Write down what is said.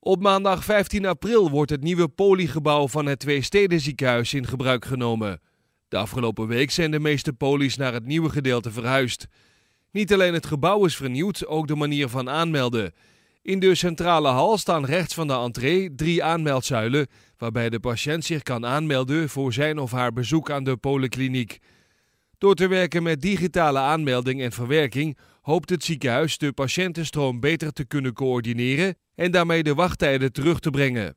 Op maandag 15 april wordt het nieuwe poliegebouw van het Ziekenhuis in gebruik genomen. De afgelopen week zijn de meeste polies naar het nieuwe gedeelte verhuisd. Niet alleen het gebouw is vernieuwd, ook de manier van aanmelden. In de centrale hal staan rechts van de entree drie aanmeldzuilen, waarbij de patiënt zich kan aanmelden voor zijn of haar bezoek aan de polikliniek. Door te werken met digitale aanmelding en verwerking hoopt het ziekenhuis de patiëntenstroom beter te kunnen coördineren en daarmee de wachttijden terug te brengen.